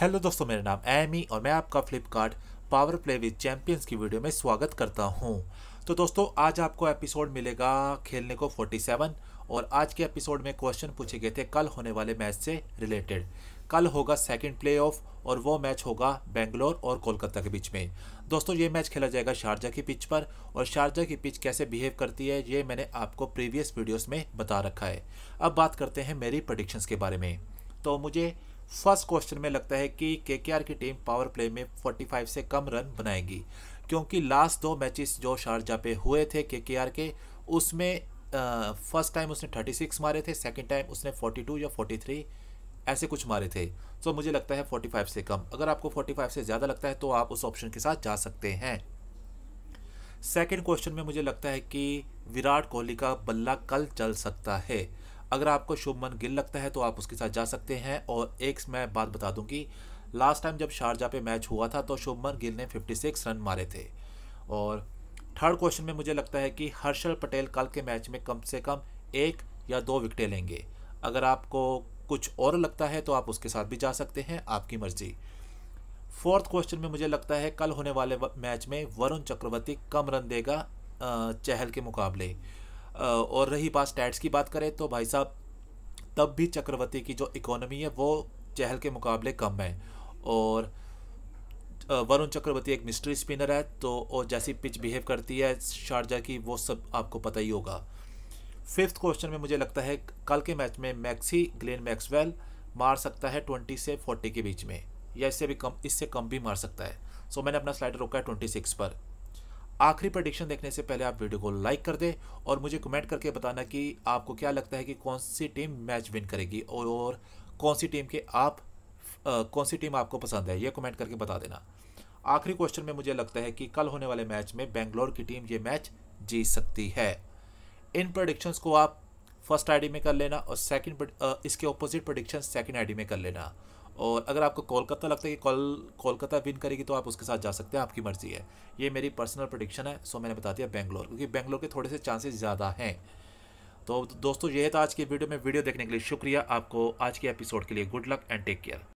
hello दोस्तों मेरा नाम एमी और मैं आपका Flipkart power play with champions की वीडियो में स्वागत करता हूं तो दोस्तों आज आपको एपिसोड मिलेगा खेलने को 47 और आज के एपिसोड में क्वेश्चन पूछे गए थे कल होने वाले मैच से रिलेटेड कल होगा सेकंड प्ले ऑफ और वो मैच होगा बेंगलोर और कोलकाता के बीच में दोस्तों ये मैच खेला जाएगा शारजा की पिच पर और शारजा की पिच कैसे बिहेव करती है ये मैंने आपको प्रीवियस वीडियोस में बता रखा है अब बात करते हैं मेरी प्रडिक्शंस के बारे में तो मुझे फर्स्ट क्वेश्चन में लगता है कि के की टीम पावर प्ले में 45 से कम रन बनाएगी क्योंकि लास्ट दो मैचेस जो शारजा पे हुए थे के के उसमें फर्स्ट टाइम उसने 36 मारे थे सेकंड टाइम उसने 42 या 43 ऐसे कुछ मारे थे तो मुझे लगता है 45 से कम अगर आपको 45 से ज़्यादा लगता है तो आप उस ऑप्शन के साथ जा सकते हैं सेकंड क्वेश्चन में मुझे लगता है कि विराट कोहली का बल्ला कल चल सकता है अगर आपको शुभमन गिल लगता है तो आप उसके साथ जा सकते हैं और एक मैं बात बता दूंगी लास्ट टाइम जब शारजा पे मैच हुआ था तो शुभमन गिल ने 56 रन मारे थे और थर्ड क्वेश्चन में मुझे लगता है कि हर्षल पटेल कल के मैच में कम से कम एक या दो विकटें लेंगे अगर आपको कुछ और लगता है तो आप उसके साथ भी जा सकते हैं आपकी मर्जी फोर्थ क्वेश्चन में मुझे लगता है कल होने वाले मैच में वरुण चक्रवर्ती कम रन देगा चहल के मुकाबले और रही बात स्टैट्स की बात करें तो भाई साहब तब भी चक्रवर्ती की जो इकोनॉमी है वो चहल के मुकाबले कम है और वरुण चक्रवर्ती एक मिस्ट्री स्पिनर है तो और जैसी पिच बिहेव करती है शारजा की वो सब आपको पता ही होगा फिफ्थ क्वेश्चन में मुझे लगता है कल के मैच में मैक्सी ग्लेन मैक्सवेल मार सकता है ट्वेंटी से फोर्टी के बीच में या इससे भी कम इससे कम भी मार सकता है सो so, मैंने अपना स्लाइड रोका है ट्वेंटी सिक्स पर आखिरी प्रडिक्शन देखने से पहले आप वीडियो को लाइक कर दें और मुझे कमेंट करके बताना कि आपको क्या लगता है कि कौन सी टीम मैच विन करेगी और कौन सी टीम के आप आ, कौन सी टीम आपको पसंद है ये कमेंट करके बता देना आखिरी क्वेश्चन में मुझे लगता है कि कल होने वाले मैच में बेंगलोर की टीम ये मैच जीत सकती है इन प्रडिक्शंस को आप फर्स्ट आईडी में कर लेना और सेकंड इसके ऑपोजिट प्रडिक्शन सेकंड आईडी में कर लेना और अगर आपको कोलकाता लगता है कि कॉल कोलकाता विन करेगी तो आप उसके साथ जा सकते हैं आपकी मर्ज़ी है ये मेरी पर्सनल प्रोडिक्शन है सो मैंने बता दिया बैंगलोर क्योंकि बैंगलोर के थोड़े से चांसेस ज़्यादा हैं तो दोस्तों ये था आज की वीडियो में वीडियो देखने के लिए शुक्रिया आपको आज के एपिसोड के लिए good luck and take care